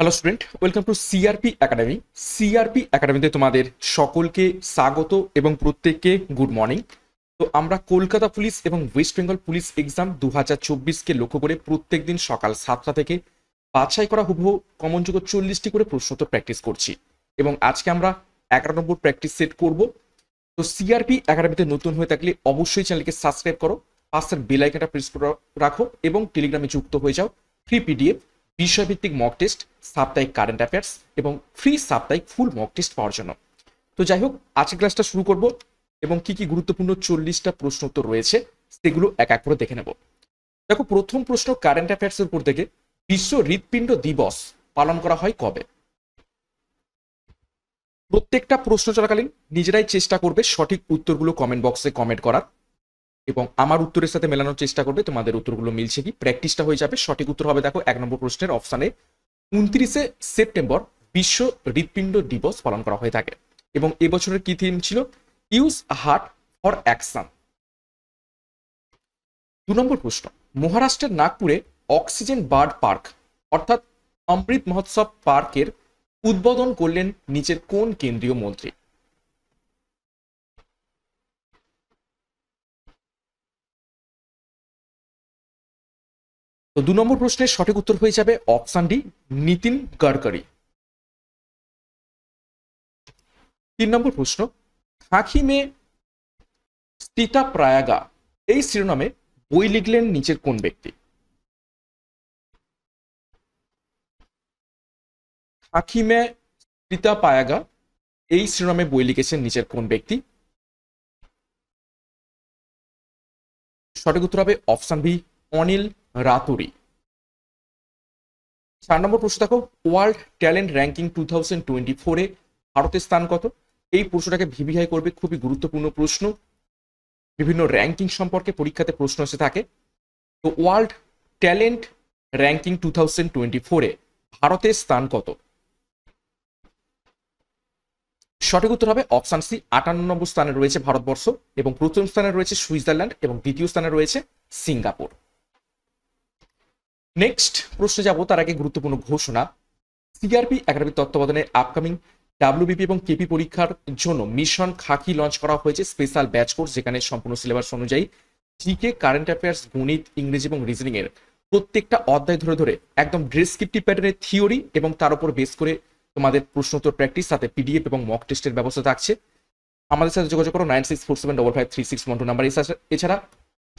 hello student welcome to CRP academy CRP একাডেমিতে তোমাদের সকলকে স্বাগত এবং প্রত্যেককে গুড মর্নিং তো আমরা কলকাতা পুলিশ এবং ওয়েস্ট বেঙ্গল পুলিশ এক্সাম দু হাজার চব্বিশকে লক্ষ্য করে প্রত্যেক দিন সকাল সাতটা থেকে বাছাই করা হুবহু কমন যুগ চল্লিশটি করে প্রশ্নত প্র্যাকটিস করছি এবং আজকে আমরা এগারো নম্বর প্র্যাকটিস সেট করব তো সিআরপি একাডেমিতে নতুন হয়ে থাকলে অবশ্যই চ্যানেলকে সাবস্ক্রাইব করো পাশের বেলাইকাটা প্রেস করে রাখো এবং টেলিগ্রামে যুক্ত হয়ে যাও ফ্রি পিডিএফ বিষয়ভিত্তিক মক টেস্ট সাপ্তাহিক কারেন্ট অ্যাফেয়ার্স এবং ফ্রি সাপ্তাহিক ফুল মক টেস্ট পাওয়ার জন্য তো যাই হোক আজকে ক্লাসটা শুরু করব এবং কি কি গুরুত্বপূর্ণ চল্লিশটা প্রশ্ন উত্তর রয়েছে সেগুলো এক এক করে দেখে নেব দেখো প্রথম প্রশ্ন কারেন্ট অ্যাফেয়ার্সের উপর থেকে বিশ্ব হৃৎপিণ্ড দিবস পালন করা হয় কবে প্রত্যেকটা প্রশ্ন চলাকালীন নিজেরাই চেষ্টা করবে সঠিক উত্তরগুলো কমেন্ট বক্সে কমেন্ট করার এবং আমার উত্তরের সাথে মেলানোর চেষ্টা করবে তোমাদের উত্তরগুলো মিলছে কি প্র্যাকটিসটা হয়ে যাবে সঠিক উত্তর হবে দেখো এক নম্বর প্রশ্নের অপশানে উনত্রিশে সেপ্টেম্বর বিশ্ব হৃৎপিণ্ড দিবস পালন করা হয়ে থাকে এবং এবছরের কি থিম ছিল ইউজ হার্ট ফর অ্যাকশন দু নম্বর প্রশ্ন মহারাষ্ট্রের নাগপুরে অক্সিজেন বার্ড পার্ক অর্থাৎ অমৃত মহোৎসব পার্কের উদ্বোধন করলেন নিচের কোন কেন্দ্রীয় মন্ত্রী তো দু নম্বর প্রশ্নের সঠিক উত্তর হয়ে যাবে অপশান ডি নীতিন গাডকারি তিন নম্বর প্রশ্ন হাকিমে মে স্থিতা প্রায়াগা এই শিরোনামে বই লিখলেন নিচের কোন ব্যক্তি খাঁখি স্তিতা পায়াগা এই শিরোনামে বই লিখেছেন নিচের কোন ব্যক্তি সঠিক উত্তর হবে অপশান বি অনিল রাতুরি চার নম্বর প্রশ্ন দেখো world talent ranking two thousand twenty ফোরে ভারতের স্থান কত এই প্রশ্নটাকে ভিভিআই করবে খুবই গুরুত্বপূর্ণ প্রশ্ন বিভিন্ন র্যাঙ্কিং সম্পর্কে পরীক্ষাতে প্রশ্ন এসে থাকে তো world talent ranking two thousand twenty ফোরে ভারতের স্থান কত সঠিক উত্তর হবে অপশান সি আটান্ন নম্বর স্থানে রয়েছে ভারতবর্ষ এবং প্রথম স্থানে রয়েছে সুইজারল্যান্ড এবং দ্বিতীয় স্থানে রয়েছে সিঙ্গাপুর নেক্সট প্রশ্নে যাবো তার আগে গুরুত্বপূর্ণ ঘোষণা সিআরপি একাডেমির তত্ত্বাবধানে আপকামিং ডাব্লিউবিপি এবং কেপি পরীক্ষার জন্য মিশন খাকি লঞ্চ করা হয়েছে স্পেশাল ব্যাচ কোর্স যেখানে সম্পূর্ণ সিলেবাস অনুযায়ী জিকে কারেন্ট অ্যাফেয়ার্স গণিত ইংরেজি এবং রিজনিং এর প্রত্যেকটা অধ্যায় ধরে ধরে একদম ড্রেসক্রিপটিভ প্যাটার্নের থিওরি এবং তার উপর বেস করে তোমাদের প্রশ্নোত্তর প্র্যাকটিস সাথে পিডিএফ এবং মক টেস্টের ব্যবস্থা থাকছে আমাদের সাথে যোগাযোগ করো nine six four seven double five three six one two number এছাড়া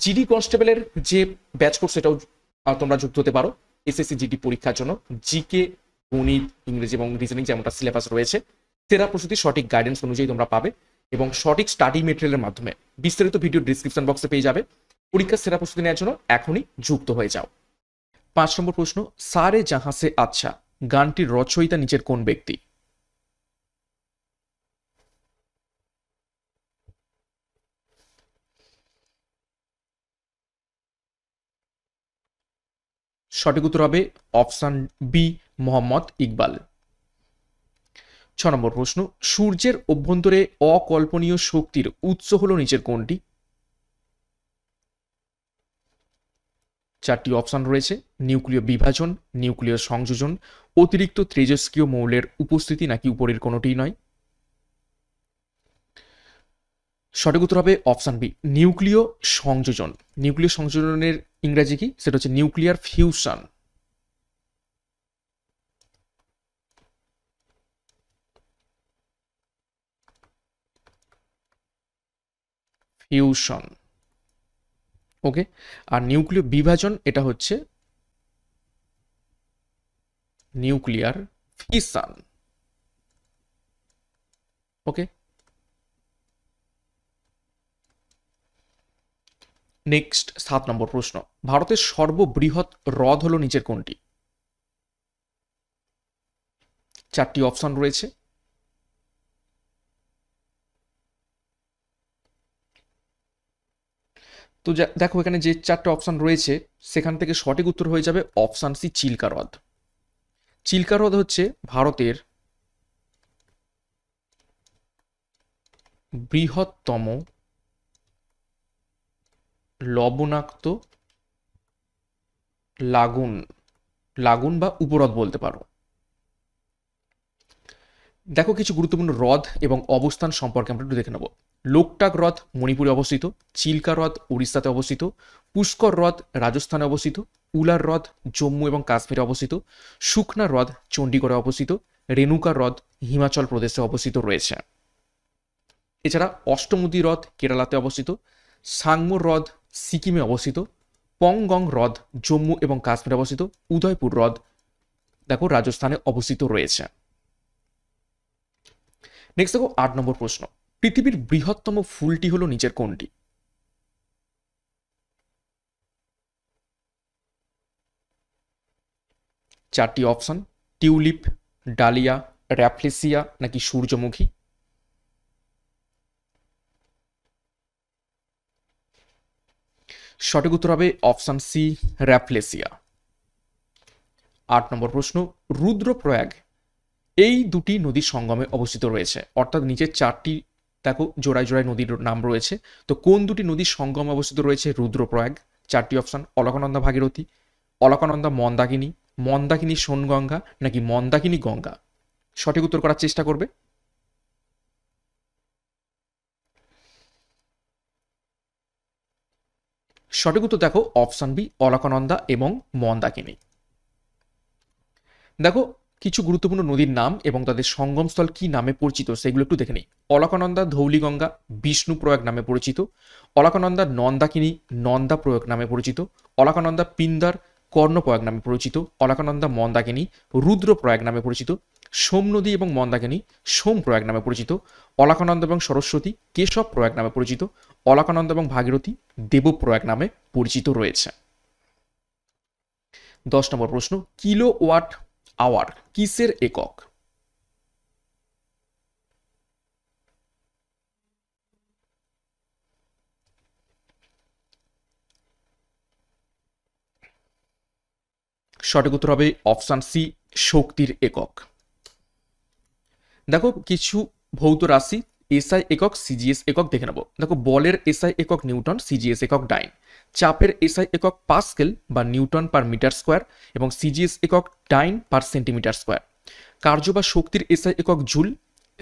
জিডি কনস্টেবলের যে ব্যাচ কোর্স সেটাও তোমরা যুক্ত হতে পারো এসএসসি জিডি পরীক্ষার জন্য জিকে গণিত ইংরেজি এবং রিজনিং যেমনটা সিলেবাস রয়েছে সেরা প্রস্তুতি সঠিক গাইডেন্স অনুযায়ী তোমরা পাবে এবং সঠিক স্টাডি মেটেরিয়ালের মাধ্যমে বিস্তারিত ভিডিও ডিসক্রিপশন বক্সে পেয়ে যাবে পরীক্ষার সেরা প্রস্তুতি নেওয়ার জন্য এখনই যুক্ত হয়ে যাও পাঁচ নম্বর প্রশ্ন সারে জাহাসে আচ্ছা গানটির রচয়িতা নিচের কোন ব্যক্তি সঠিক উত্তর হবে অপশান বি মোহাম্মদ ইকবাল ছ নম্বর প্রশ্ন সূর্যের অভ্যন্তরে অকল্পনীয় শক্তির উৎস হল নিচের কোনটি চারটি অপশান রয়েছে নিউক্লিয় বিভাজন নিউক্লিয় সংযোজন অতিরিক্ত তেজস্ক্রিয় মৌলের উপস্থিতি নাকি উপরের কোনোটি নয় সঠিক উত্তর হবে অপশান বি নিউক্লিয় সংযোজন নিউক্লিয় সংযোজনের ইংরাজি কি সেটা হচ্ছে নিউক্লিয়ার ফিউশন ফিউশন ওকে আর নিউক্লিয় বিভাজন এটা হচ্ছে নিউক্লিয়ার ফিসান ওকে নেক্সট সাত নম্বর প্রশ্ন ভারতের সর্ববৃহৎ হ্রদ হলো নিচের কোনটি চারটি অপশন রয়েছে তো দেখো এখানে যে চারটে অপশান রয়েছে সেখান থেকে সঠিক উত্তর হয়ে যাবে অপশান সি চিল্কা হ্রদ চিল্কা হ্রদ হচ্ছে ভারতের বৃহত্তম লবণাক্ত লাগুন লাগুন বা উপহ্রদ বলতে পারো দেখো কিছু গুরুত্বপূর্ণ হ্রদ এবং অবস্থান সম্পর্কে আমরা একটু দেখে নেব লোকটাক হ্রদ মণিপুরে অবস্থিত চিল্কা হ্রদ উড়িষ্যাতে অবস্থিত পুষ্কর হ্রদ রাজস্থানে অবস্থিত উলার হ্রদ জম্মু এবং কাশ্মীরে অবস্থিত শুকনা হ্রদ চণ্ডীগড়ে অবস্থিত রেণুকা হ্রদ হিমাচল প্রদেশে অবস্থিত রয়েছে এছাড়া অষ্টমুদী হ্রদ কেরালাতে অবস্থিত সাংমুর হ্রদ সিকিমে অবস্থিত পংগং হ্রদ জম্মু এবং কাশ্মীরে অবস্থিত উদয়পুর হ্রদ দেখো রাজস্থানে অবস্থিত রয়েছে নেক্সট দেখো আট নম্বর প্রশ্ন পৃথিবীর বৃহত্তম ফুলটি হলো নিজের কোনটি চারটি অপশন টিউলিপ ডালিয়া র্যাফলেসিয়া নাকি সূর্যমুখী সঠিক উত্তর হবে অপশান সি র্যাপলেসিয়া আট নম্বর প্রশ্ন রুদ্রপ্রয়াগ এই দুটি নদীর সঙ্গমে অবস্থিত রয়েছে অর্থাৎ নিচে চারটি দেখো জোড়ায় জোড়ায় নদীর নাম রয়েছে তো কোন দুটি নদীর সঙ্গম অবস্থিত রয়েছে রুদ্রপ্রয়াগ চারটি অপশান অলকানন্দা ভাগীরথী অলকানন্দা মন্দাকিনী মন্দাকিনী সোনগঙ্গা নাকি মন্দাকিনী গঙ্গা সঠিক উত্তর করার চেষ্টা করবে সঠিক উত্তর দেখো অপশান বি অলকানন্দা এবং মন্দাকিনী দেখো কিছু গুরুত্বপূর্ণ নদীর নাম এবং তাদের সঙ্গমস্থল কি নামে পরিচিত সেগুলো একটু দেখে নিই অলকানন্দা ধৌলিগঙ্গা বিষ্ণু প্রয়াগ নামে পরিচিত অলকানন্দা নন্দাকিনী নন্দা প্রয়োগ নামে পরিচিত অলকানন্দা পিন্দার কর্ণপ্রয়াগ নামে পরিচিত অলকানন্দা মন্দাকিনী রুদ্র প্রয়াগ নামে পরিচিত সোম নদী এবং মন্দাকিনী সোম প্রয়াগ নামে পরিচিত অলকানন্দ এবং সরস্বতী কেশব প্রয়াগ নামে পরিচিত অলকানন্দ এবং ভাগীরথী দেবপ্রয়াগ নামে পরিচিত রয়েছে দশ নম্বর প্রশ্ন কিলো ওয়াট আওয়ার কিসের একক সঠিক উত্তর হবে অপশান সি শক্তির একক দেখো কিছু ভৌত রাশি এসআই একক সিজিএস একক দেখে নেবো দেখো বলের এসআই একক নিউটন সিজিএস একক ডাইন চাপের এসআই একক পাসকেল বা নিউটন পার মিটার স্কোয়ার এবং সিজিএস একক ডাইন পার সেন্টিমিটার স্কোয়ার কার্য বা শক্তির এসআই একক ঝুল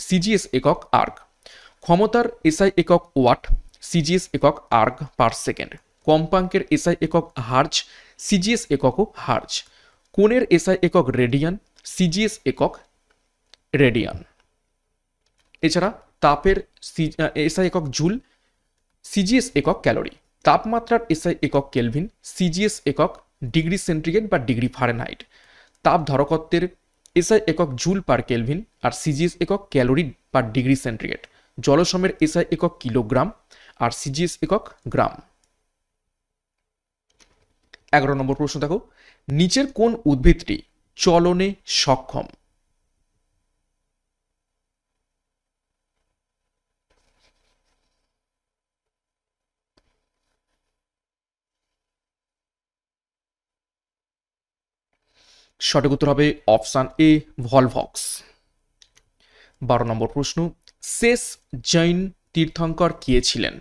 সিজিএস একক আর্গ ক্ষমতার এসআই একক ওয়াট সিজিএস একক আর্গ পার সেকেন্ড কম্পাঙ্কের এসআই একক হার্জ সিজিএস একক হার্জ কোণের এসআই একক রেডিয়ান সিজিএস একক রেডিয়ান এছাড়া তাপের এসআই একক জুল সিজিএস একক ক্যালোরি তাপমাত্রার এসআই একক কেলভিন সিজিএস একক ডিগ্রি সেন্টিগ্রেড বা ডিগ্রি ফারেনহাইট তাপ ধরকত্বের এসআই একক জুল পার কেলভিন আর সিজিএস একক ক্যালোরি পার ডিগ্রি সেন্টিগ্রেড জলসমের এসআই একক কিলোগ্রাম আর সিজিএস একক গ্রাম এগারো নম্বর প্রশ্ন দেখো নিচের কোন উদ্ভিদটি চলনে সক্ষম সঠিক উত্তর হবে অপশান এ ভলভক্স বারো নম্বর প্রশ্ন শেষ জৈন তীর্থঙ্কর কে ছিলেন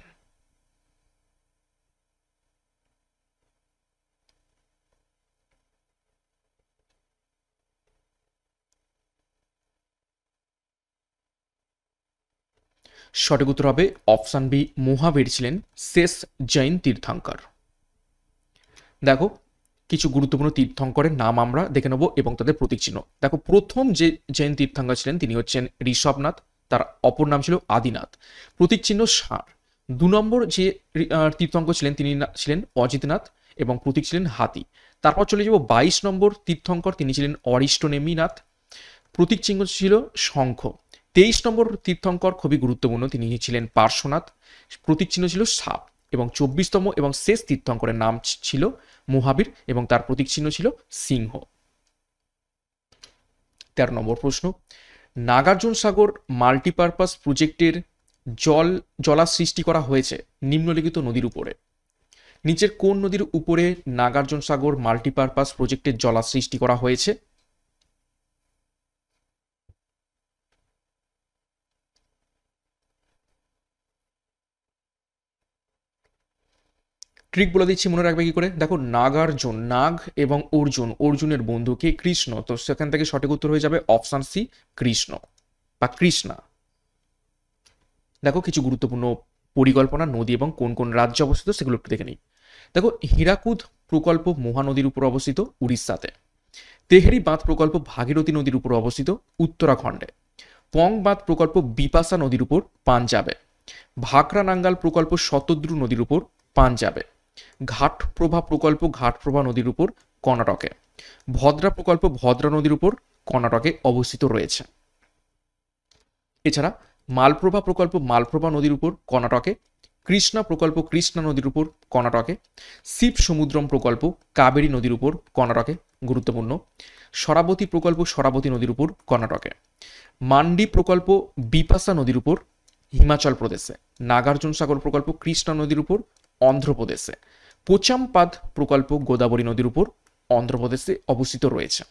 সঠিক উত্তর হবে অপশান বি মহাবীর ছিলেন শেষ জৈন তীর্থঙ্কর দেখো কিছু গুরুত্বপূর্ণ তীর্থঙ্করের নাম আমরা দেখে নেব এবং তাদের প্রতীক চিহ্ন দেখো প্রথম যে জৈন তীর্থঙ্কর ছিলেন তিনি হচ্ছেন ঋষভনাথ তার অপর নাম ছিল আদিনাথ প্রতীক চিহ্ন ষাঁড় দু নম্বর যে তীর্থঙ্কর ছিলেন তিনি ছিলেন অজিতনাথ এবং প্রতীক ছিলেন হাতি তারপর চলে যাব বাইশ নম্বর তীর্থঙ্কর তিনি ছিলেন অরিষ্টনেমিনাথ প্রতীক চিহ্ন ছিল শঙ্খ তেইশ নম্বর তীর্থঙ্কর খুবই গুরুত্বপূর্ণ তিনি ছিলেন পার্শ্বনাথ প্রতীক চিহ্ন ছিল সাপ এবং চব্বিশতম এবং শেষ তীর্থঙ্করের নাম ছিল মহাবীর এবং তার প্রতীক চিহ্ন ছিল সিংহ তেরো নম্বর প্রশ্ন নাগার্জুন সাগর মাল্টিপারপাস প্রজেক্টের জল জলা সৃষ্টি করা হয়েছে নিম্নলিখিত নদীর উপরে নিচের কোন নদীর উপরে নাগার্জুন সাগর মাল্টিপারপাস প্রজেক্টের জলা সৃষ্টি করা হয়েছে ট্রিক বলে দিচ্ছি মনে রাখবে কি করে দেখো নাগার্জুন নাগ এবং অর্জুন অর্জুনের বন্ধুকে কৃষ্ণ তো সেখান থেকে সঠিক উত্তর হয়ে যাবে অপশান সি কৃষ্ণ বা কৃষ্ণা দেখো কিছু গুরুত্বপূর্ণ পরিকল্পনা নদী এবং কোন কোন রাজ্যে অবস্থিত সেগুলো একটু দেখে নিই দেখো হীরাকুদ প্রকল্প মহানদীর উপর অবস্থিত উড়িষ্যাতে তেহরি বাঁধ প্রকল্প ভাগীরথী নদীর উপর অবস্থিত উত্তরাখণ্ডে পং বাঁধ প্রকল্প বিপাসা নদীর উপর পাঞ্জাবে ভাকরা নাঙ্গাল প্রকল্প শতদ্রু নদীর উপর পাঞ্জাবে ঘাটপ্রভা প্রকল্প ঘাটপ্রভা নদীর উপর কর্ণাটকে ভদ্রা প্রকল্প ভদ্রা নদীর উপর কর্ণাটকে অবস্থিত রয়েছে এছাড়া মালপ্রভা প্রকল্প মালপ্রভা নদীর উপর কর্ণাটকে কৃষ্ণা প্রকল্প কৃষ্ণা নদীর উপর কর্ণাটকে শিব সমুদ্রম প্রকল্প কাবেরী নদীর উপর কর্ণাটকে গুরুত্বপূর্ণ সরাবতী প্রকল্প সরাবতী নদীর উপর কর্ণাটকে মান্ডি প্রকল্প বিপাসা নদীর উপর হিমাচল প্রদেশে নাগার্জুন সাগর প্রকল্প কৃষ্ণা নদীর উপর অন্ধ্রপ্রদেশে পোচাম্পাদ প্রকল্প গোদাবরী নদীর উপর অন্ধ্রপ্রদেশে অবস্থিত রয়েছে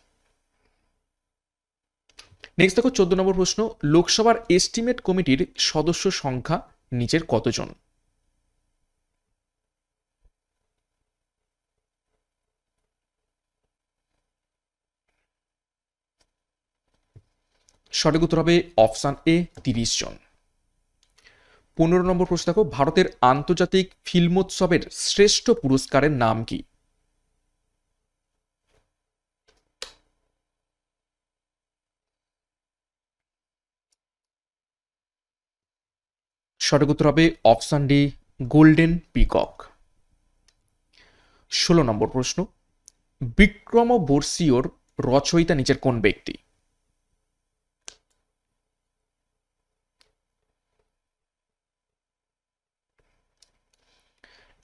নেক্সট দেখো চোদ্দ নম্বর প্রশ্ন লোকসভার এস্টিমেট কমিটির সদস্য সংখ্যা নিচের কতজন সঠিক উত্তর হবে অপশান এ তিরিশ জন পনেরো নম্বর প্রশ্ন দেখো ভারতের আন্তর্জাতিক ফিল্মোৎসবের শ্রেষ্ঠ পুরস্কারের নাম কি সঠিক উত্তর হবে অপশান ডি গোল্ডেন পিকক ষোলো নম্বর প্রশ্ন বিক্রম বর্ষীয়র রচয়িতা নিচের কোন ব্যক্তি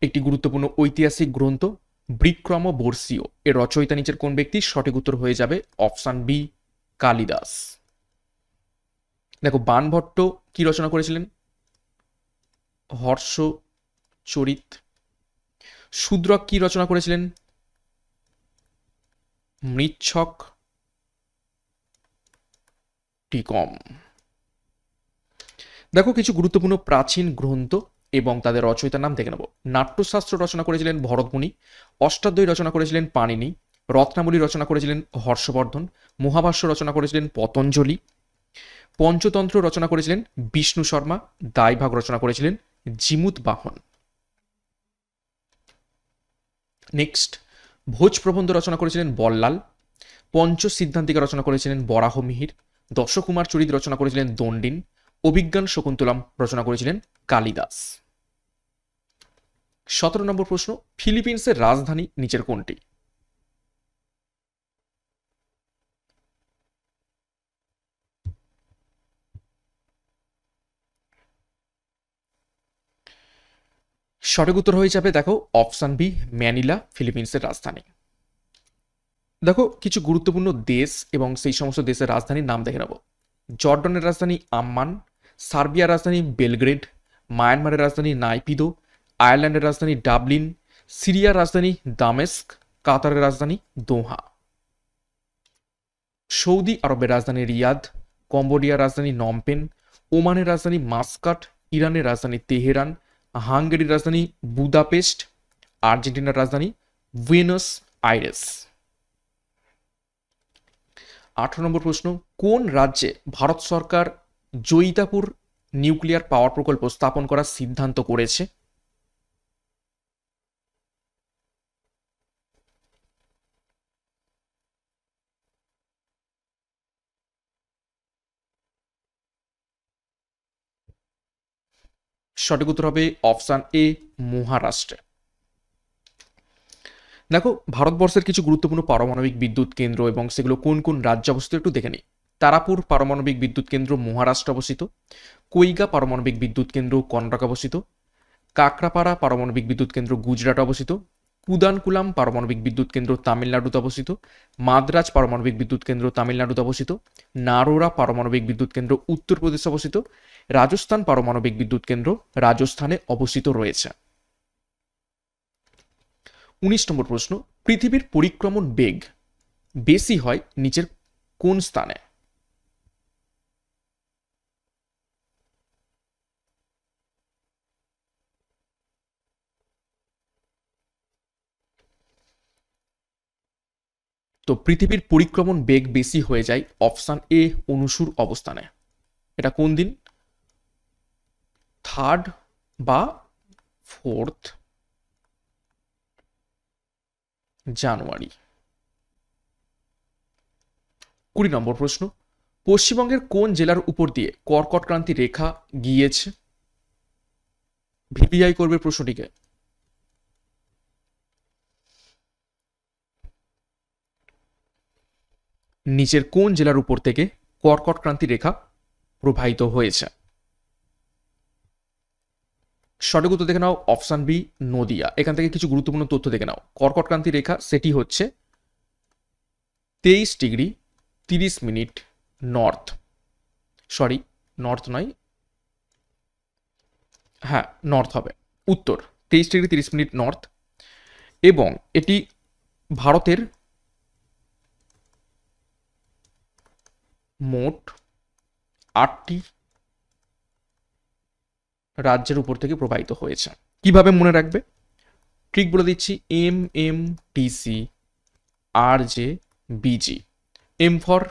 একটি গুরুত্বপূর্ণ ঐতিহাসিক গ্রন্থ বিক্রম বর্ষীয় এর রচয়িতা নিচের কোন ব্যক্তি সঠিক উত্তর হয়ে যাবে অপশান বি কালিদাস দেখো বানভট্ট কি রচনা করেছিলেন হর্ষ চরিত শূদ্রক কি রচনা করেছিলেন মৃচ্ছক টিকম দেখো কিছু গুরুত্বপূর্ণ প্রাচীন গ্রন্থ এবং তাদের রচয়িতার নাম দেখে নেব নাট্যশাস্ত্র রচনা করেছিলেন ভরতমুনি অষ্টাদ্বয়ী রচনা করেছিলেন পাণিনি রত্নাবলী রচনা করেছিলেন হর্ষবর্ধন মহাভাষ্য রচনা করেছিলেন পতঞ্জলি পঞ্চতন্ত্র রচনা করেছিলেন বিষ্ণু শর্মা দায়ভাগ রচনা করেছিলেন জিমুত বাহন নেক্সট ভোজ প্রবন্ধ রচনা করেছিলেন বল্লাল পঞ্চ সিদ্ধান্তিকা রচনা করেছিলেন বরাহ মিহির দশকুমার চরিত রচনা করেছিলেন দণ্ডিন অভিজ্ঞান শকুন্তলাম রচনা করেছিলেন কালিদাস সতেরো নম্বর প্রশ্ন ফিলিপিন্সের রাজধানী নিচের কোনটি সঠিক উত্তর হয়ে যাবে দেখো অপশান বি ম্যানিলা ফিলিপিন্সের রাজধানী দেখো কিছু গুরুত্বপূর্ণ দেশ এবং সেই সমস্ত দেশের রাজধানীর নাম দেখে নেব জর্ডনের রাজধানী আম্মান সার্বিয়ার রাজধানী বেলগ্রেড মায়ানমারের রাজধানী নাইপিদো আয়ারল্যান্ডের রাজধানী ডাবলিন সিরিয়ার রাজধানী দামেস্ক কাতারের রাজধানী দোহা সৌদি আরবের রাজধানী রিয়াদ কম্বোডিয়ার রাজধানী নমপেন ওমানের রাজধানী মাস্কাট ইরানের রাজধানী তেহরান হাঙ্গেরির রাজধানী বুদাপেস্ট আর্জেন্টিনার রাজধানী বুয়েনস আইরেস আঠারো নম্বর প্রশ্ন কোন রাজ্যে ভারত সরকার জৈতাপুর নিউক্লিয়ার পাওয়ার প্রকল্প স্থাপন করার সিদ্ধান্ত করেছে সঠিক উত্তর হবে অপশান এ মহারাষ্ট্রে দেখো ভারতবর্ষের কিছু গুরুত্বপূর্ণ পারমাণবিক বিদ্যুৎ কেন্দ্র এবং সেগুলো কোন কোন রাজ্য অবস্থিত একটু দেখে নিই তারাপুর পারমাণবিক বিদ্যুৎ কেন্দ্র মহারাষ্ট্র অবস্থিত কুইগা পারমাণবিক বিদ্যুৎ কেন্দ্র কর্ণাটক অবস্থিত কাকরাপাড়া পারমাণবিক বিদ্যুৎ কেন্দ্র গুজরাট অবস্থিত কুদানকুলাম পারমাণবিক বিদ্যুৎ কেন্দ্র তামিলনাড়ুতে অবস্থিত মাদ্রাজ পারমাণবিক বিদ্যুৎ কেন্দ্র তামিলনাড়ুতে অবস্থিত নারোরা পারমাণবিক বিদ্যুৎ কেন্দ্র উত্তরপ্রদেশে অবস্থিত রাজস্থান পারমাণবিক বিদ্যুৎ কেন্দ্র রাজস্থানে অবস্থিত রয়েছে উনিশ নম্বর প্রশ্ন পৃথিবীর পরিক্রমণ বেগ বেশি হয় নিচের কোন স্থানে তো পৃথিবীর পরিক্রমণ বেগ বেশি হয়ে যায় অপশান এ অনুসুর অবস্থানে এটা কোন দিন থার্ড বা ফোর্থ জানুয়ারি কুড়ি নম্বর প্রশ্ন পশ্চিমবঙ্গের কোন জেলার উপর দিয়ে কর্কটক্রান্তি রেখা গিয়েছে ভিপিআই করবে প্রশ্নটিকে নিচের কোন জেলার উপর থেকে কর্কট ক্রান্তি রেখা প্রবাহিত হয়েছে সঠিক উত্তর দেখে নাও অপশান বি নদিয়া এখান থেকে কিছু গুরুত্বপূর্ণ তথ্য দেখে নাও কর্কট ক্রান্তি রেখা সেটি হচ্ছে তেইশ ডিগ্রি তিরিশ মিনিট নর্থ সরি নর্থ নয় হ্যাঁ নর্থ হবে উত্তর তেইশ ডিগ্রি তিরিশ মিনিট নর্থ এবং এটি ভারতের মোট আটটি রাজ্যের উপর থেকে প্রবাহিত হয়েছে কিভাবে মনে রাখবে ট্রিক বলে দিচ্ছি M M TC R J BG M for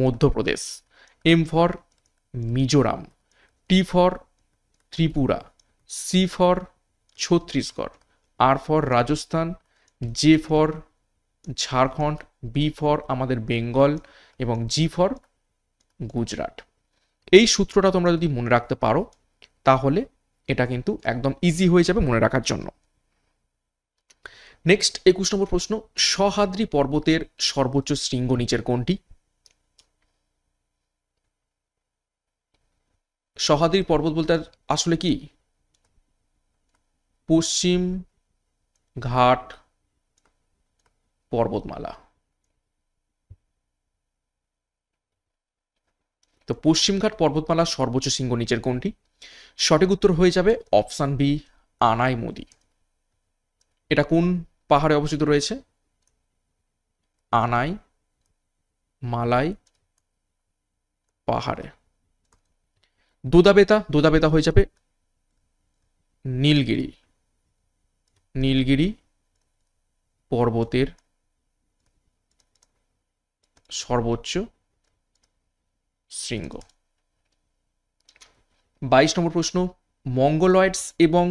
Madhya Pradesh M for Mizoram T for Tripura C for Chhattisgarh R for Rajasthan J for Jharkhand B for আমাদের বেঙ্গল এবং জি ফর গুজরাট এই সূত্রটা তোমরা যদি মনে রাখতে পারো তাহলে এটা কিন্তু একদম ইজি হয়ে যাবে মনে রাখার জন্য নেক্সট একুশ নম্বর প্রশ্ন সহাদ্রি পর্বতের সর্বোচ্চ শৃঙ্গ নিচের কোনটি সহাদ্রি পর্বত বলতে আসলে কি পশ্চিম ঘাট পর্বতমালা তো পশ্চিমঘাট পর্বতমালার সর্বোচ্চ শৃঙ্গ নিচের কোনটি সঠিক উত্তর হয়ে যাবে অপশান বি আনাই মোদি এটা কোন পাহাড়ে অবস্থিত রয়েছে আনাই মালাই পাহাড়ে দুদাবেতা দুদাবেতা হয়ে যাবে নীলগিরি নীলগিরি পর্বতের সর্বোচ্চ শৃঙ্গ বাইশ নম্বর প্রশ্ন মঙ্গলয়েডস এবং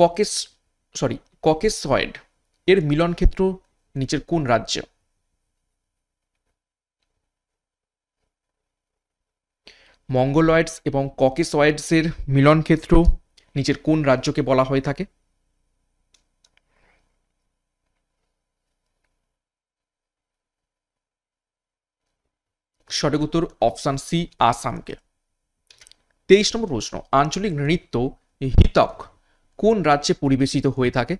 ককেস সরি ককেসয়েড এর মিলন ক্ষেত্র নিচের কোন রাজ্য মঙ্গলয়েডস এবং ককেসয়েডসের মিলন ক্ষেত্র নিচের কোন রাজ্যকে বলা হয়ে থাকে সঠিক উত্তর অপশান সি আসামকে তেইশ নম্বর প্রশ্ন আঞ্চলিক নৃত্য হিতক কোন রাজ্যে পরিবেশিত হয়ে থাকে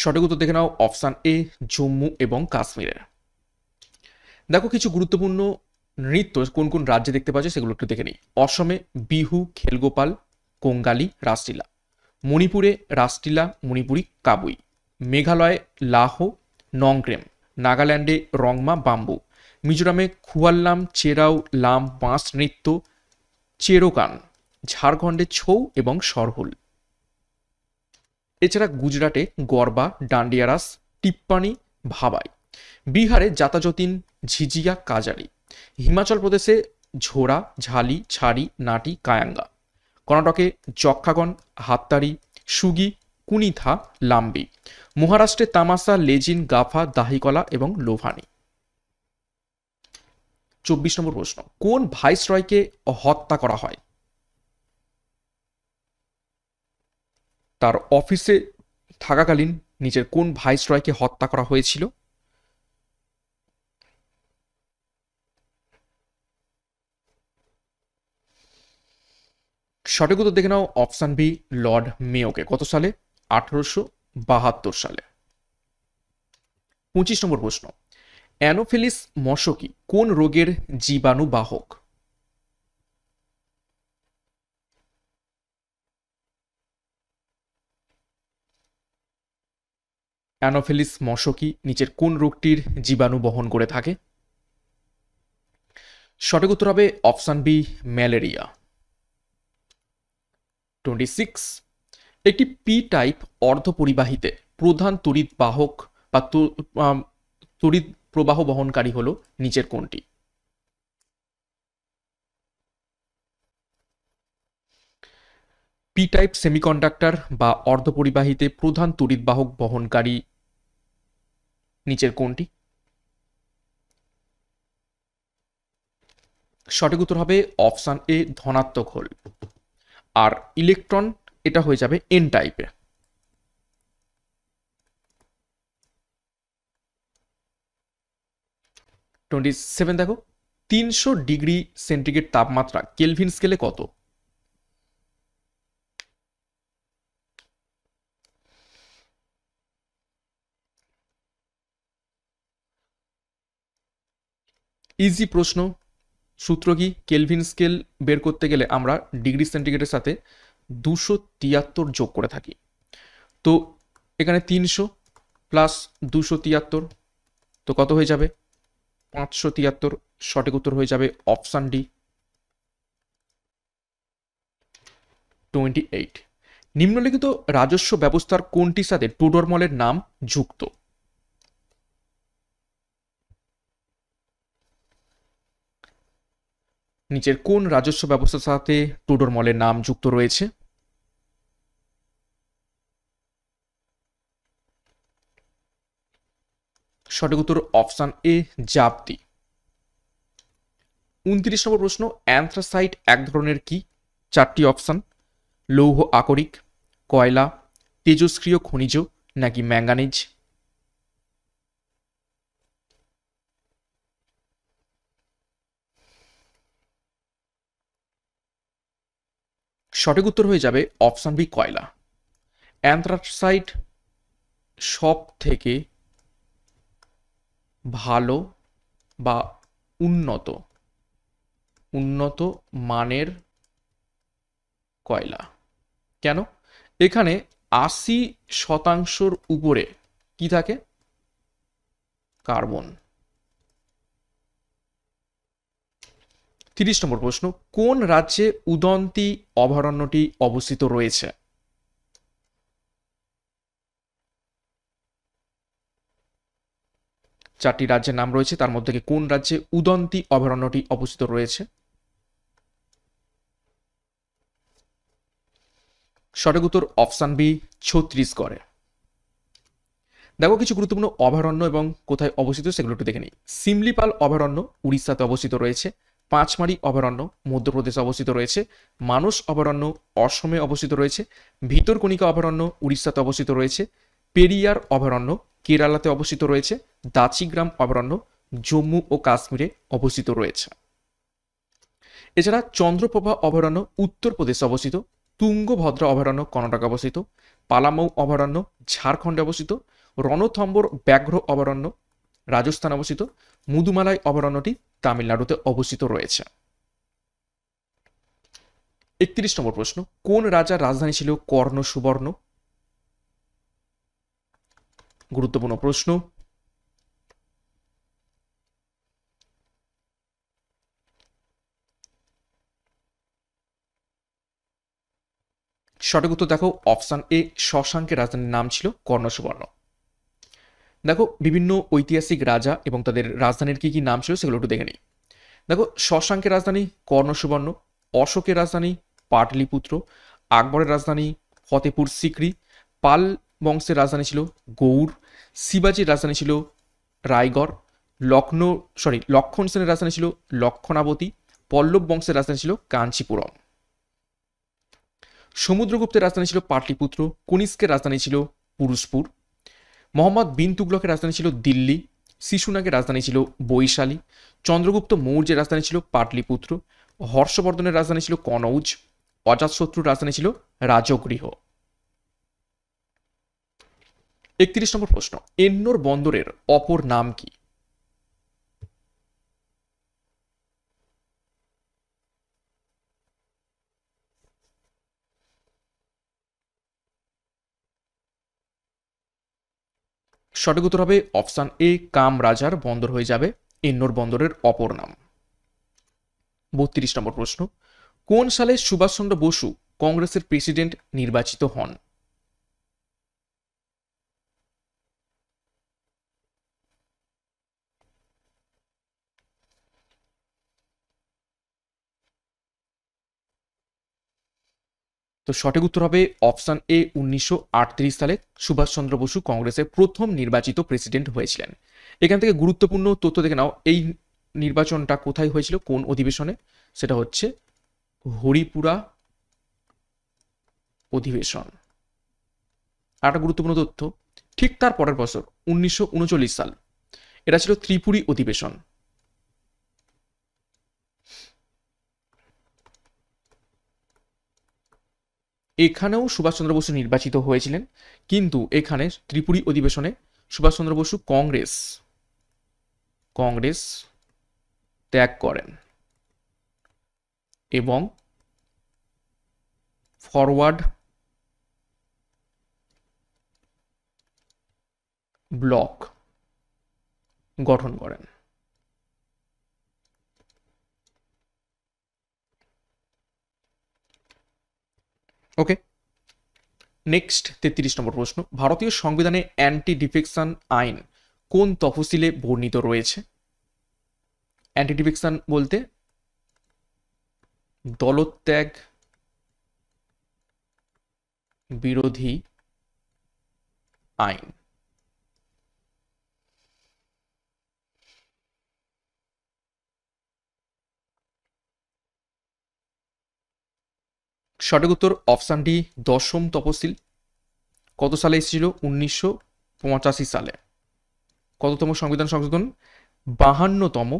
সঠিক উত্তর দেখে নাও অপশান এ জম্মু এবং কাশ্মীরে দেখো কিছু গুরুত্বপূর্ণ নৃত্য কোন কোন রাজ্যে দেখতে পাচ্ছে সেগুলো একটু দেখে নিই অসমে বিহু খেলগোপাল কোঙ্গালি রাসলীলা মণিপুরে রাসলীলা মণিপুরি কাবুই মেঘালয়ে লাহো নংগ্রেম নাগাল্যান্ডে রংমা বাম্বু মিজোরামে খুয়াল্লাম চেরাও লাম বাঁশ নৃত্য চেরোকান ঝাড়খণ্ডে ছৌ এবং সরহুল এছাড়া গুজরাটে গরবা ডান্ডিয়ারাস টিপ্পানি ভাবাই বিহারে জাতাজতিন ঝিঝিয়া কাজারি হিমাচল প্রদেশে ঝোড়া ঝালি ছাড়ি নাটি কায়াঙ্গা কর্ণাটকে যক্ষাগণ হাততারি সুগি কুনিথা লাম্বি মহারাষ্ট্রে তামাসা লেজিন গাফা দাহিকলা এবং লোভানি চব্বিশ নম্বর প্রশ্ন কোন ভাইসরয়কে হত্যা করা হয় তার অফিসে থাকাকালীন নিজের কোন ভাইসরয়কে হত্যা করা হয়েছিল সঠিক উত্তর দেখে নাও অপশান বি লর্ড মেয়োকে কত সালে আঠারোশো বাহাত্তর সালে পঁচিশ নম্বর প্রশ্ন অ্যানোফিলিস মশকি কোন রোগের জীবাণু বাহক অ্যানোফিলিস মশকি নিচের কোন রোগটির জীবাণু বহন করে থাকে সঠিক উত্তর হবে অপশান বি ম্যালেরিয়া একটি পি টাইপ অর্ধপরিবাহীতে প্রধান তড়িৎ বাহক বা তড়িৎ প্রবাহ বহনকারী হল নিচের কোনটি পি টাইপ সেমিকন্ডাক্টর বা অর্ধপরিবাহীতে প্রধান তড়িৎ বাহক বহনকারী নিচের কোনটি সঠিক উত্তর হবে অপশান এ ধনাত্মক হল আর ইলেকট্রন এটা হয়ে যাবে এন টাইপে টোয়েন্টি সেভেন দেখো তিনশো ডিগ্রি সেন্টিগ্রেড তাপমাত্রা কেলভিন স্কেলে কত ইজি প্রশ্ন সূত্র কি কেলভিন স্কেল বের করতে গেলে আমরা ডিগ্রি সেন্টিগ্রেডের সাথে দুশো তিয়াত্তর যোগ করে থাকি তো এখানে তিনশো প্লাস দুশো তিয়াত্তর তো কত হয়ে যাবে পাঁচশো তিয়াত্তর সঠিক উত্তর হয়ে যাবে অপশান ডি টোয়েন্টি এইট নিম্নলিখিত রাজস্ব ব্যবস্থার কোনটির সাথে মলের নাম যুক্ত নিচের কোন রাজস্ব ব্যবস্থার সাথে টুডোর মলের নাম যুক্ত রয়েছে সঠিক উত্তর অপশান এ জাপ্তি উনত্রিশ নম্বর প্রশ্ন অ্যান্থ্রাসাইট এক ধরনের কি চারটি অপশান লৌহ আকরিক কয়লা তেজস্ক্রিয় খনিজ নাকি ম্যাঙ্গানিজ সঠিক উত্তর হয়ে যাবে অপশান বি কয়লা অ্যান্থ্রাসাইট সব থেকে ভালো বা উন্নত উন্নত মানের কয়লা কেন এখানে আশি শতাংশর উপরে কি থাকে কার্বন তিরিশ নম্বর প্রশ্ন কোন রাজ্যে উদন্তি অভয়ারণ্যটি অবস্থিত রয়েছে চারটি রাজ্যের নাম রয়েছে তার মধ্যে কোন রাজ্যে উদন্তি অভয়ারণ্যটি অবস্থিত রয়েছে সঠিক উত্তর অপশান বি ছত্রিশগড়ে দেখো কিছু গুরুত্বপূর্ণ অভয়ারণ্য এবং কোথায় অবস্থিত সেগুলো একটু দেখে নিই সিমলিপাল অভয়ারণ্য উড়িষ্যাতে অবস্থিত রয়েছে পাঁচমারি অভয়ারণ্য মধ্যপ্রদেশে অবস্থিত রয়েছে মানস অভয়ারণ্য অসমে অবস্থিত রয়েছে ভিতরকণিকা অভয়ারণ্য উড়িষ্যাতে অবস্থিত রয়েছে পেরিয়ার অভয়ারণ্য কেরালাতে অবস্থিত রয়েছে দাচিগ্রাম অভয়ারণ্য জম্মু ও কাশ্মীরে অবস্থিত রয়েছে এছাড়া চন্দ্রপ্রভা অভয়ারণ্য উত্তরপ্রদেশে অবস্থিত তুঙ্গভদ্র অভয়ারণ্য কর্ণাটকে অবস্থিত পালামৌ অভয়ারণ্য ঝাড়খণ্ডে অবস্থিত রণথম্বর ব্যাঘ্র অভয়ারণ্য রাজস্থান অবস্থিত মুদুমালাই অভয়ারণ্যটি তামিলনাড়ুতে অবস্থিত রয়েছে একত্রিশ নম্বর প্রশ্ন কোন রাজার রাজধানী ছিল কর্ণ সুবর্ণ গুরুত্বপূর্ণ প্রশ্ন সঠিক উত্তর দেখো অপশান এ শশাঙ্কের রাজধানীর নাম ছিল কর্ণ সুবর্ণ দেখো বিভিন্ন ঐতিহাসিক রাজা এবং তাদের রাজধানীর কী কী নাম ছিল সেগুলো একটু দেখে নিই দেখো শশাঙ্কের রাজধানী কর্ণসুবর্ণ অশোকের রাজধানী পাটলিপুত্র আকবরের রাজধানী ফতেপুর সিকরি পাল বংশের রাজধানী ছিল গৌড় শিবাজির রাজধানী ছিল রায়গড় লক্ষ্ণৌ সরি লক্ষণ সেনের রাজধানী ছিল লক্ষণাবতী পল্লব বংশের রাজধানী ছিল কাঞ্চিপুরম সমুদ্রগুপ্তের রাজধানী ছিল পাটলিপুত্র কনিষ্কের রাজধানী ছিল পুরুষপুর মোহাম্মদ বিন তুগলকের রাজধানী ছিল দিল্লি শিশুনাগের রাজধানী ছিল বৈশালী চন্দ্রগুপ্ত মৌর্যের রাজধানী ছিল পাটলিপুত্র হর্ষবর্ধনের রাজধানী ছিল কনৌজ অজাতশত্রুর রাজধানী ছিল রাজগৃহ একত্রিশ নম্বর প্রশ্ন এন্নোর বন্দরের অপর নাম কি সঠিক উত্তর হবে অপশান এ কাম রাজার বন্দর হয়ে যাবে এন্নোর বন্দরের অপর নাম বত্রিশ নম্বর প্রশ্ন কোন সালে সুভাষচন্দ্র বসু কংগ্রেসের প্রেসিডেন্ট নির্বাচিত হন তো সঠিক উত্তর হবে অপশান এ উনিশশো সালে সুভাষচন্দ্র বসু কংগ্রেসের প্রথম নির্বাচিত প্রেসিডেন্ট হয়েছিলেন এখান থেকে গুরুত্বপূর্ণ তথ্য দেখে নাও এই নির্বাচনটা কোথায় হয়েছিল কোন অধিবেশনে সেটা হচ্ছে হরিপুরা অধিবেশন আর একটা গুরুত্বপূর্ণ তথ্য ঠিক তার পরের বছর উনিশশো সাল এটা ছিল ত্রিপুরী অধিবেশন এখানেও সুভাষচন্দ্র বসু নির্বাচিত হয়েছিলেন কিন্তু এখানে ত্রিপুরী অধিবেশনে সুভাষচন্দ্র বসু কংগ্রেস কংগ্রেস ত্যাগ করেন এবং ফরওয়ার্ড ব্লক গঠন করেন ওকে নেক্সট তেত্রিশ নম্বর প্রশ্ন ভারতীয় সংবিধানে অ্যান্টি ডিফেকশন আইন কোন তফসিলে বর্ণিত রয়েছে অ্যান্টি ডিফেকশন বলতে দলত্যাগ বিরোধী আইন সঠিক উত্তর অপশানটি দশম তপশিল কত সালে এসেছিল উনিশশো সালে কততম সংবিধান সংশোধন বাহান্নতম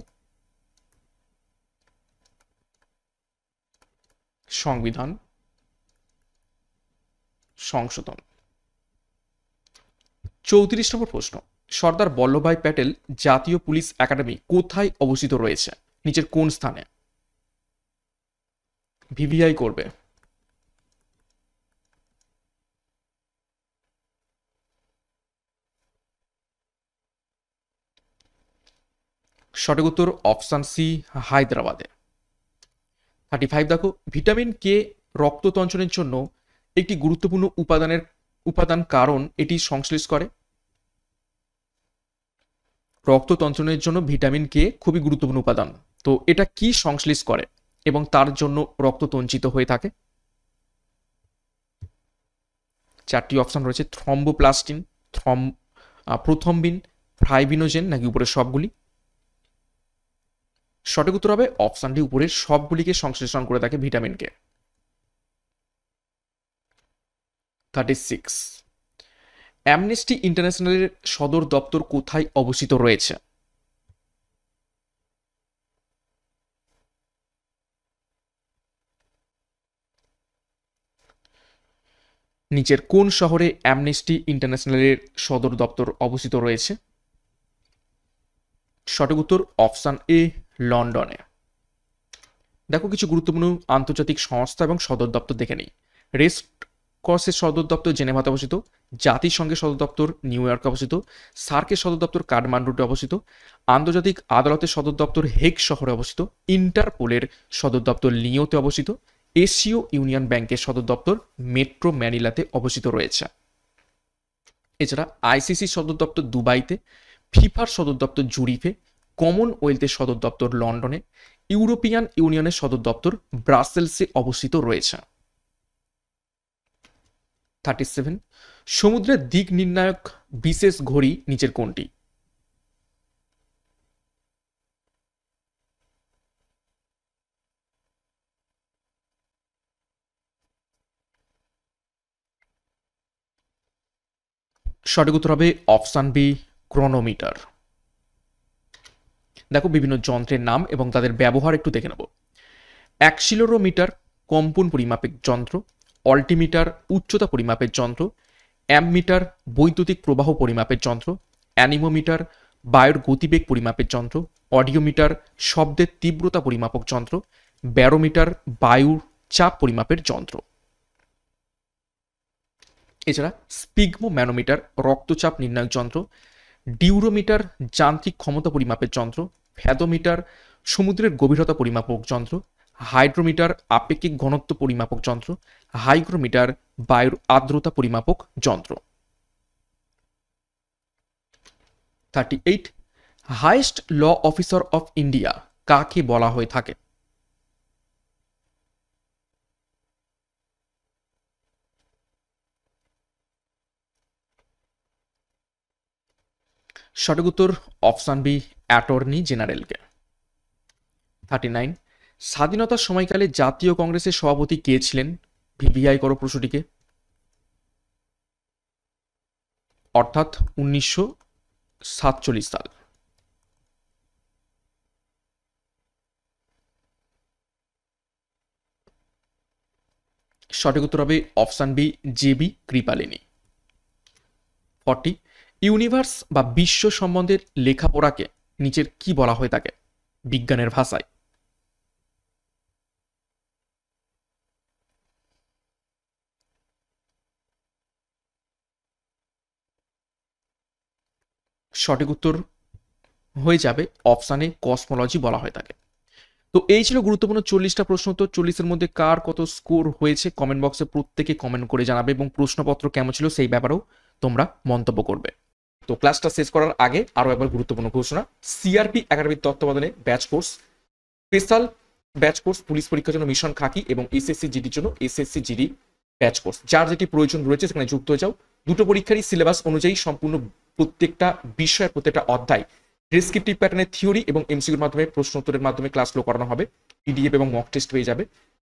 সংবিধান সংশোধন চৌত্রিশ নম্বর প্রশ্ন সর্দার বল্লভভাই প্যাটেল জাতীয় পুলিশ একাডেমি কোথায় অবস্থিত রয়েছে নিচের কোন স্থানে ভিভিআই করবে সঠিক উত্তর অপশান সি হায়দ্রাবাদে থার্টি ফাইভ দেখো ভিটামিন কে রক্ততঞ্চনের জন্য একটি গুরুত্বপূর্ণ উপাদানের উপাদান কারণ এটি সংশ্লেষ করে রক্ততঞ্চনের জন্য ভিটামিন কে খুবই গুরুত্বপূর্ণ উপাদান তো এটা কি সংশ্লেষ করে এবং তার জন্য রক্ত তঞ্চিত হয়ে থাকে চারটি অপশন রয়েছে থ্রম্বোপ্লাস্টিন থ্রম প্রথমবিন ফ্রাইবিনোজেন নাকি উপরে সবগুলি সঠিক উত্তর হবে অপশানটি উপরের সবগুলিকে সংশ্লেষণ করে থাকে ভিটামিনকে থার্টি সিক্স অ্যামনেস্টি ইন্টারন্যাশনালের সদর দপ্তর কোথায় অবস্থিত রয়েছে নিচের কোন শহরে অ্যামনেস্টি ইন্টারন্যাশনালের সদর দপ্তর অবস্থিত রয়েছে সঠিক উত্তর অপশান এ লন্ডনে দেখো কিছু গুরুত্বপূর্ণ আন্তর্জাতিক সংস্থা এবং সদর দপ্তর দেখে নেই রেস্ট কর্সের সদর দপ্তর জেনেভাতে অবস্থিত জাতিসংঘের সদর দপ্তর নিউ ইয়র্কে অবস্থিত সার্কের সদর দপ্তর কাঠমান্ডুতে অবস্থিত আন্তর্জাতিক আদালতের সদর দপ্তর হেগ শহরে অবস্থিত ইন্টারপোলের সদর দপ্তর লিওতে অবস্থিত এশীয় ইউনিয়ন ব্যাংকের সদর দপ্তর মেট্রো ম্যানিলাতে অবস্থিত রয়েছে এছাড়া আইসিসি সদর দপ্তর দুবাইতে ফিফার সদর দপ্তর জুরিফে কমনওয়েলথের সদর দপ্তর লন্ডনে ইউরোপিয়ান ইউনিয়নের সদর দপ্তর ব্রাসেলসে অবস্থিত রয়েছে থার্টি সেভেন সমুদ্রের দিক নির্ণায়ক বিশেষ ঘড়ি নিচের কোনটি সঠিক উত্তর হবে অপশান বি ক্রোনোমিটার দেখো বিভিন্ন যন্ত্রের নাম এবং তাদের ব্যবহার একটু দেখে নেব অ্যাক্সিলোরোমিটার কম্পন পরিমাপের যন্ত্র অল্টিমিটার উচ্চতা পরিমাপের যন্ত্র অ্যামমিটার বৈদ্যুতিক প্রবাহ পরিমাপের যন্ত্র অ্যানিমোমিটার বায়ুর গতিবেগ পরিমাপের যন্ত্র অডিওমিটার শব্দের তীব্রতা পরিমাপক যন্ত্র ব্যারোমিটার বায়ুর চাপ পরিমাপের যন্ত্র এছাড়া স্পিগমো ম্যানোমিটার রক্তচাপ নির্ণায়ক যন্ত্র ডিউরোমিটার যান্ত্রিক ক্ষমতা পরিমাপের যন্ত্র ফ্যাদোমিটার সমুদ্রের গভীরতা পরিমাপক যন্ত্র হাইড্রোমিটার আপেক্ষিক ঘনত্ব পরিমাপক যন্ত্র হাইগ্রোমিটার বায়ুর আর্দ্রতা পরিমাপক যন্ত্র thirty eight highest law officer of India কাকে বলা হয়ে থাকে সঠিক উত্তর অপশান বি অ্যাটর্নি জেনারেলকে থার্টি নাইন স্বাধীনতার সময়কালে জাতীয় কংগ্রেসের সভাপতি কে ছিলেন ভিভিআই কর প্রশ্নটিকে অর্থাৎ উনিশশো সাতচল্লিশ সাল সঠিক উত্তর হবে option B JB Kripalani forty universe বা বিশ্ব সম্বন্ধে লেখাপড়াকে নিচের কি বলা হয়ে থাকে বিজ্ঞানের ভাষায় সঠিক উত্তর হয়ে যাবে অপশানে কসমোলজি বলা হয়ে থাকে তো এই ছিল গুরুত্বপূর্ণ চল্লিশটা প্রশ্ন তো চল্লিশের মধ্যে কার কত স্কোর হয়েছে কমেন্ট বক্সে প্রত্যেকে কমেন্ট করে জানাবে এবং প্রশ্নপত্র কেমন ছিল সেই ব্যাপারেও তোমরা মন্তব্য করবে তো ক্লাসটা শেষ করার আগে আরও একবার গুরুত্বপূর্ণ ঘোষণা সিআরপি একাডেমির তত্ত্বাবধানে batch course special batch course police পরীক্ষার জন্য মিশন খাকি এবং এসএসসি জিডির জন্য এসএসসি জিডি ব্যাচ কোর্স যার যেটি প্রয়োজন রয়েছে সেখানে যুক্ত হয়ে যাও দুটো পরীক্ষারই সিলেবাস অনুযায়ী সম্পূর্ণ প্রত্যেকটা বিষয়ের প্রত্যেকটা অধ্যায় ডেসক্রিপটিভ প্যাটার্নের থিওরি এবং এমসিকিউর মাধ্যমে প্রশ্ন উত্তরের মাধ্যমে ক্লাসগুলো করানো হবে পিডিএফ এবং মক টেস্ট পেয়ে যাবে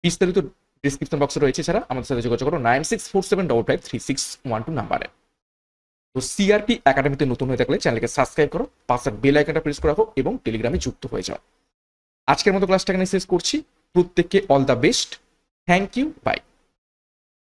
বিস্তারিত ডিসক্রিপশন বক্সে রয়েছে ছাড়া আমাদের সাথে যোগাযোগ করো nine six four seven double five three six one two নাম্বারে তো সিআরপি একাডেমিতে নতুন হয়ে থাকলে চ্যানেলকে সাবস্ক্রাইব করো পাশে বেল আইকনটা প্রেস করা হোক এবং টেলিগ্রামে যুক্ত হয়ে যাও আজকের মতো ক্লাসটা এখানে শেষ করছি প্রত্যেককে all the best thank you by